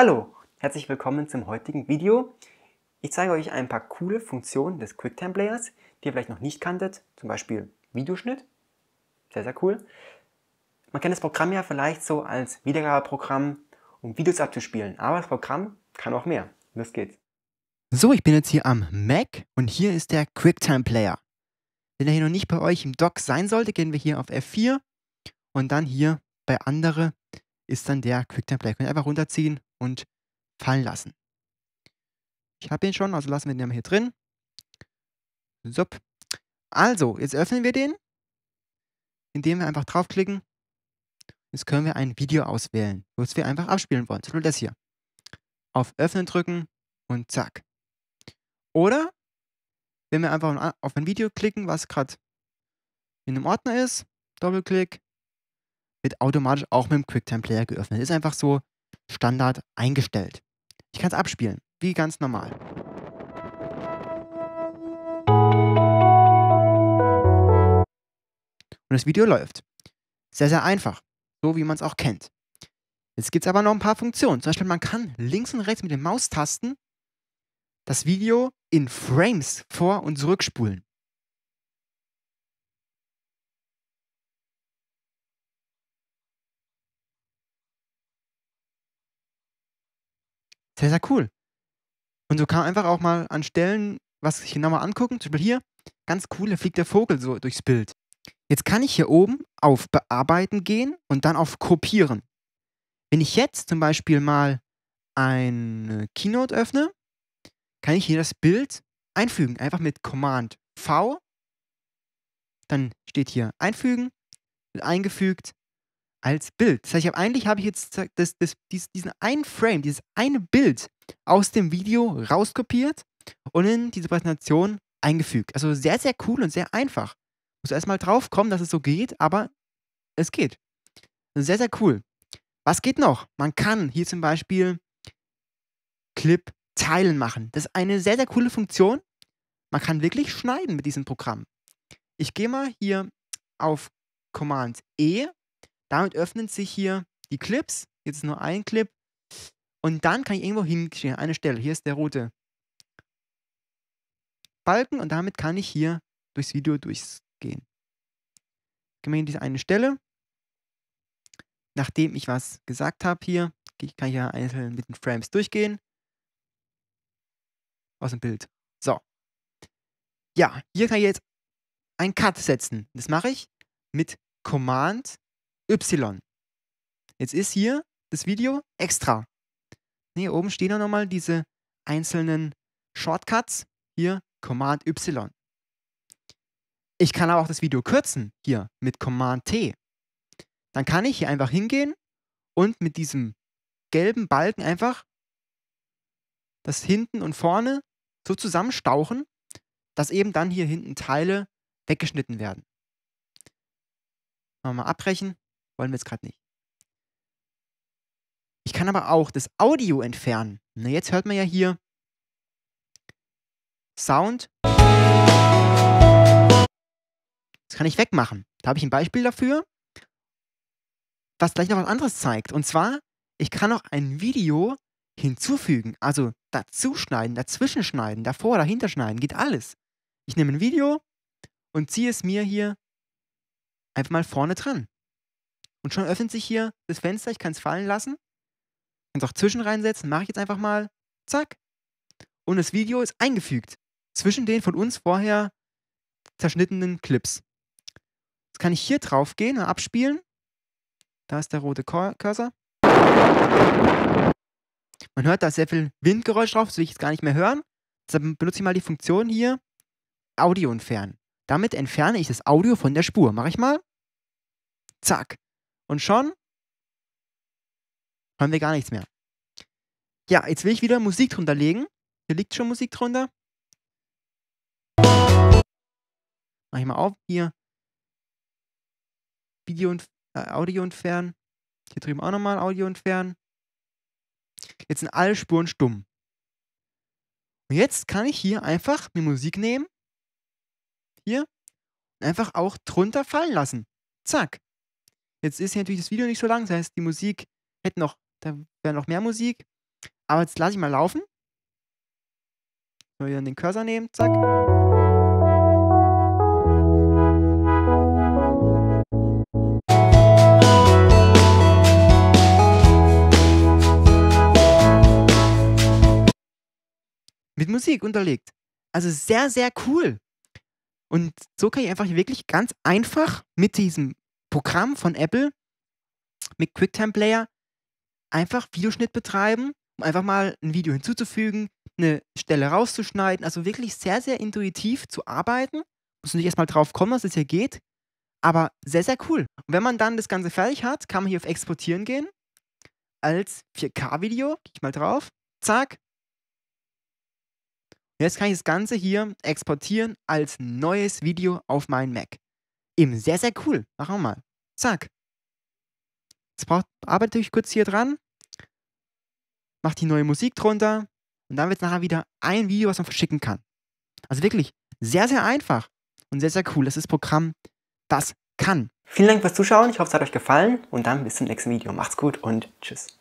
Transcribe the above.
Hallo, herzlich willkommen zum heutigen Video. Ich zeige euch ein paar coole Funktionen des QuickTime Players, die ihr vielleicht noch nicht kanntet, zum Beispiel Videoschnitt, sehr, sehr cool. Man kennt das Programm ja vielleicht so als Wiedergabeprogramm, um Videos abzuspielen, aber das Programm kann auch mehr. Los geht's. So, ich bin jetzt hier am Mac und hier ist der QuickTime Player. Wenn er hier noch nicht bei euch im Dock sein sollte, gehen wir hier auf F4 und dann hier bei andere ist dann der QuickTime Player. Könnt ihr einfach runterziehen und fallen lassen. Ich habe ihn schon, also lassen wir den hier drin. So. Also, jetzt öffnen wir den, indem wir einfach draufklicken. Jetzt können wir ein Video auswählen, was wir einfach abspielen wollen. Zum Beispiel das hier. Auf Öffnen drücken und zack. Oder, wenn wir einfach auf ein Video klicken, was gerade in einem Ordner ist, Doppelklick, wird automatisch auch mit dem QuickTime Player geöffnet. Ist einfach so Standard eingestellt. Ich kann es abspielen, wie ganz normal. Und das Video läuft. Sehr, sehr einfach, so wie man es auch kennt. Jetzt gibt es aber noch ein paar Funktionen. Zum Beispiel, man kann links und rechts mit den Maustasten das Video in Frames vor- und zurückspulen. Sehr, sehr cool. Und so kann man einfach auch mal an Stellen was sich genauer angucken. Zum Beispiel hier, ganz cool, da fliegt der Vogel so durchs Bild. Jetzt kann ich hier oben auf Bearbeiten gehen und dann auf Kopieren. Wenn ich jetzt zum Beispiel mal ein Keynote öffne, kann ich hier das Bild einfügen. Einfach mit Command V. Dann steht hier einfügen, wird eingefügt als Bild. Das heißt, hab, eigentlich habe ich jetzt das, das, diesen einen Frame, dieses eine Bild aus dem Video rauskopiert und in diese Präsentation eingefügt. Also sehr, sehr cool und sehr einfach. Muss erstmal drauf kommen, dass es so geht, aber es geht. Sehr, sehr cool. Was geht noch? Man kann hier zum Beispiel Clip teilen machen. Das ist eine sehr, sehr coole Funktion. Man kann wirklich schneiden mit diesem Programm. Ich gehe mal hier auf Command E damit öffnen sich hier die Clips. Jetzt nur ein Clip. Und dann kann ich irgendwo hinkriegen, eine Stelle. Hier ist der rote Balken und damit kann ich hier durchs Video durchgehen. Gehen wir in diese eine Stelle. Nachdem ich was gesagt habe hier, kann ich ja einzeln mit den Frames durchgehen. Aus dem Bild. So. Ja, hier kann ich jetzt einen Cut setzen. Das mache ich mit Command Y. Jetzt ist hier das Video extra. Hier oben stehen auch nochmal diese einzelnen Shortcuts. Hier Command Y. Ich kann aber auch das Video kürzen, hier mit Command T. Dann kann ich hier einfach hingehen und mit diesem gelben Balken einfach das hinten und vorne so zusammenstauchen, dass eben dann hier hinten Teile weggeschnitten werden. Mal abbrechen wollen wir jetzt gerade nicht. Ich kann aber auch das Audio entfernen. Na, jetzt hört man ja hier Sound. Das kann ich wegmachen. Da habe ich ein Beispiel dafür, was gleich noch was anderes zeigt. Und zwar, ich kann auch ein Video hinzufügen, also dazuschneiden, dazwischenschneiden, davor, dahinter schneiden, geht alles. Ich nehme ein Video und ziehe es mir hier einfach mal vorne dran. Und schon öffnet sich hier das Fenster, ich kann es fallen lassen. Kann es auch zwischen reinsetzen, mache ich jetzt einfach mal. Zack. Und das Video ist eingefügt. Zwischen den von uns vorher zerschnittenen Clips. Jetzt kann ich hier drauf gehen, und abspielen. Da ist der rote Cursor. Man hört da sehr viel Windgeräusch drauf, das will ich jetzt gar nicht mehr hören. Deshalb benutze ich mal die Funktion hier Audio entfernen. Damit entferne ich das Audio von der Spur. Mache ich mal. Zack. Und schon hören wir gar nichts mehr. Ja, jetzt will ich wieder Musik drunter legen. Hier liegt schon Musik drunter. Mach ich mal auf hier. Video und äh, Audio entfernen. Hier drüben auch nochmal Audio entfernen. Jetzt sind alle Spuren stumm. Und jetzt kann ich hier einfach mir Musik nehmen. Hier. Und einfach auch drunter fallen lassen. Zack. Jetzt ist hier natürlich das Video nicht so lang, das heißt, die Musik hätte noch, da wäre noch mehr Musik. Aber jetzt lasse ich mal laufen. Mal wieder den Cursor nehmen, zack. Mit Musik unterlegt. Also sehr, sehr cool. Und so kann ich einfach wirklich ganz einfach mit diesem Programm von Apple mit QuickTime Player einfach Videoschnitt betreiben, um einfach mal ein Video hinzuzufügen, eine Stelle rauszuschneiden. Also wirklich sehr, sehr intuitiv zu arbeiten. Muss nicht erstmal drauf kommen, dass es hier geht. Aber sehr, sehr cool. Und wenn man dann das Ganze fertig hat, kann man hier auf Exportieren gehen. Als 4K-Video, gehe ich mal drauf. Zack. Jetzt kann ich das Ganze hier exportieren als neues Video auf meinen Mac eben sehr, sehr cool. Machen wir mal. Zack. Jetzt braucht, arbeite ich kurz hier dran, mach die neue Musik drunter und dann wird es nachher wieder ein Video, was man verschicken kann. Also wirklich sehr, sehr einfach und sehr, sehr cool, dass das Programm das kann. Vielen Dank fürs Zuschauen. Ich hoffe, es hat euch gefallen und dann bis zum nächsten Video. Macht's gut und tschüss.